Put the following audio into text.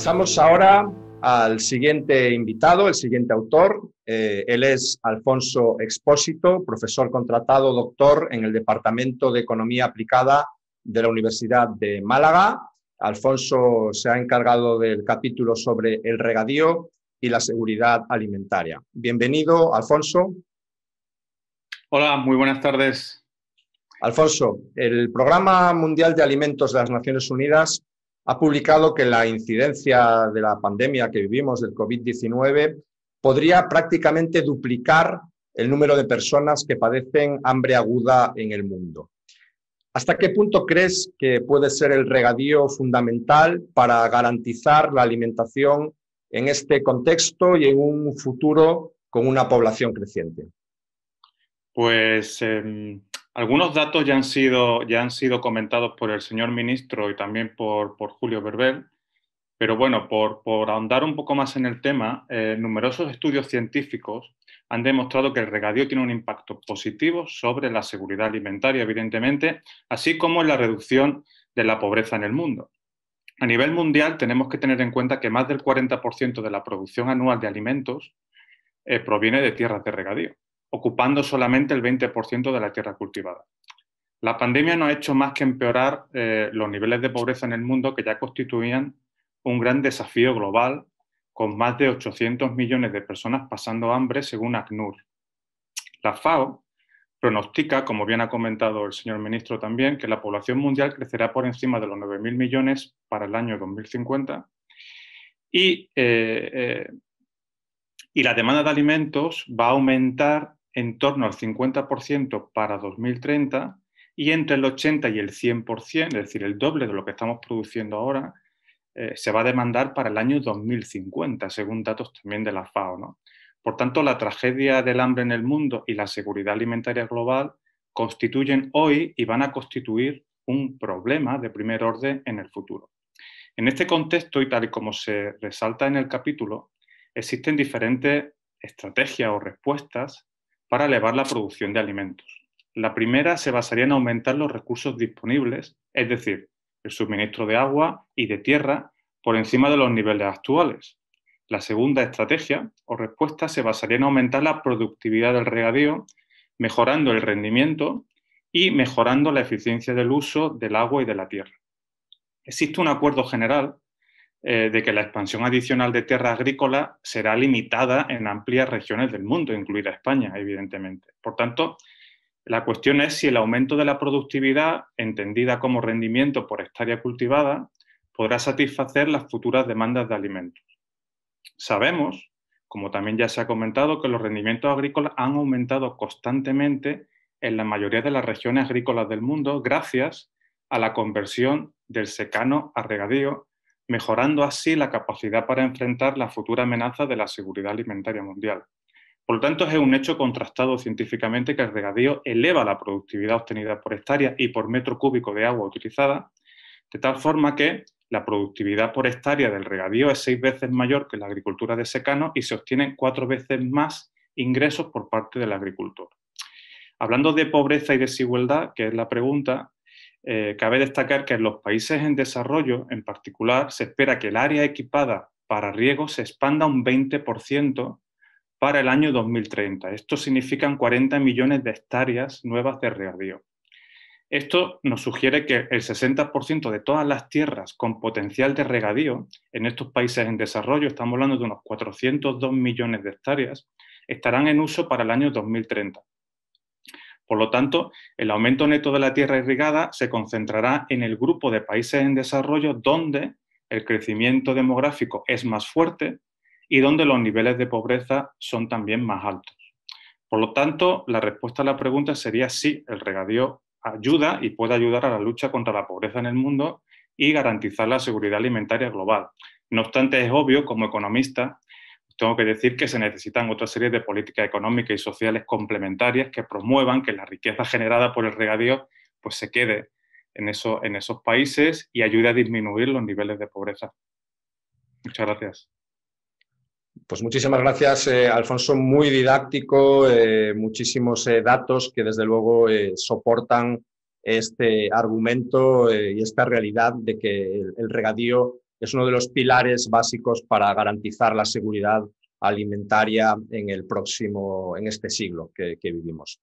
Pasamos ahora al siguiente invitado, el siguiente autor. Eh, él es Alfonso Expósito, profesor contratado doctor en el Departamento de Economía Aplicada de la Universidad de Málaga. Alfonso se ha encargado del capítulo sobre el regadío y la seguridad alimentaria. Bienvenido, Alfonso. Hola, muy buenas tardes. Alfonso, el Programa Mundial de Alimentos de las Naciones Unidas ha publicado que la incidencia de la pandemia que vivimos, del COVID-19, podría prácticamente duplicar el número de personas que padecen hambre aguda en el mundo. ¿Hasta qué punto crees que puede ser el regadío fundamental para garantizar la alimentación en este contexto y en un futuro con una población creciente? Pues em, algunos datos ya han sido, ya han sido comentados por el señor ministro y también por, Julio Berbel, pero bueno, por, ahondar un poco más en el tema, eh, numerosos estudios científicos han demostrado que el regadío tiene un impacto positivo sobre la seguridad alimentaria, evidentemente, así como en la reducción de la pobreza en el mundo. A nivel mundial tenemos que tener en cuenta que más del 40% de la producción anual de alimentos eh, proviene de tierras de regadío ocupando solamente el 20% de la tierra cultivada. La pandemia no ha hecho más que empeorar eh, los niveles de pobreza en el mundo que ya constituían un gran desafío global, con más de 800 millones de personas pasando hambre según ACNUR. La FAO pronostica, como bien ha comentado el señor ministro también, que la población mundial crecerá por encima de los 9.000 millones para el año 2050 y, eh, eh, y la demanda de alimentos va a aumentar en torno al 50% para 2030 y entre el 80 y el 100%, es decir, el doble de lo que estamos produciendo ahora, eh, se va a demandar para el año 2050, según datos también de la FAO. ¿no? Por tanto, la tragedia del hambre en el mundo y la seguridad alimentaria global constituyen hoy y van a constituir un problema de primer orden en el futuro. En este contexto, y tal y como se resalta en el capítulo, existen diferentes estrategias o respuestas para elevar la producción de alimentos. La primera se basaría en aumentar los recursos disponibles, es decir, el suministro de agua y de tierra por encima de los niveles actuales. La segunda estrategia o respuesta se basaría en aumentar la productividad del regadío, mejorando el rendimiento y mejorando la eficiencia del uso del agua y de la tierra. Existe un acuerdo general eh, de que la expansión adicional de tierra agrícola será limitada en amplias regiones del mundo, incluida España, evidentemente. Por tanto, la cuestión es si el aumento de la productividad, entendida como rendimiento por hectárea cultivada, podrá satisfacer las futuras demandas de alimentos. Sabemos, como también ya se ha comentado, que los rendimientos agrícolas han aumentado constantemente en la mayoría de las regiones agrícolas del mundo gracias a la conversión del secano a regadío mejorando así la capacidad para enfrentar la futura amenaza de la seguridad alimentaria mundial. Por lo tanto, es un hecho contrastado científicamente que el regadío eleva la productividad obtenida por hectárea y por metro cúbico de agua utilizada, de tal forma que la productividad por hectárea del regadío es seis veces mayor que la agricultura de secano y se obtienen cuatro veces más ingresos por parte del agricultor. Hablando de pobreza y desigualdad, que es la pregunta, eh, cabe destacar que en los países en desarrollo, en particular, se espera que el área equipada para riego se expanda un 20% para el año 2030. Esto significa 40 millones de hectáreas nuevas de regadío. Esto nos sugiere que el 60% de todas las tierras con potencial de regadío en estos países en desarrollo, estamos hablando de unos 402 millones de hectáreas, estarán en uso para el año 2030. Por lo tanto, el aumento neto de la tierra irrigada se concentrará en el grupo de países en desarrollo donde el crecimiento demográfico es más fuerte y donde los niveles de pobreza son también más altos. Por lo tanto, la respuesta a la pregunta sería sí, el regadío ayuda y puede ayudar a la lucha contra la pobreza en el mundo y garantizar la seguridad alimentaria global. No obstante, es obvio como economista tengo que decir que se necesitan otra serie de políticas económicas y sociales complementarias que promuevan que la riqueza generada por el regadío pues, se quede en, esos países y ayude a disminuir los niveles de pobreza. Muchas gracias. Pues muchísimas gracias, eh, Alfonso. Muy didáctico, eh, muchísimos eh, datos que desde luego soportan este argumento y esta realidad de que el regadío es uno de los pilares básicos para garantizar la seguridad alimentaria en el próximo, en este siglo que vivimos.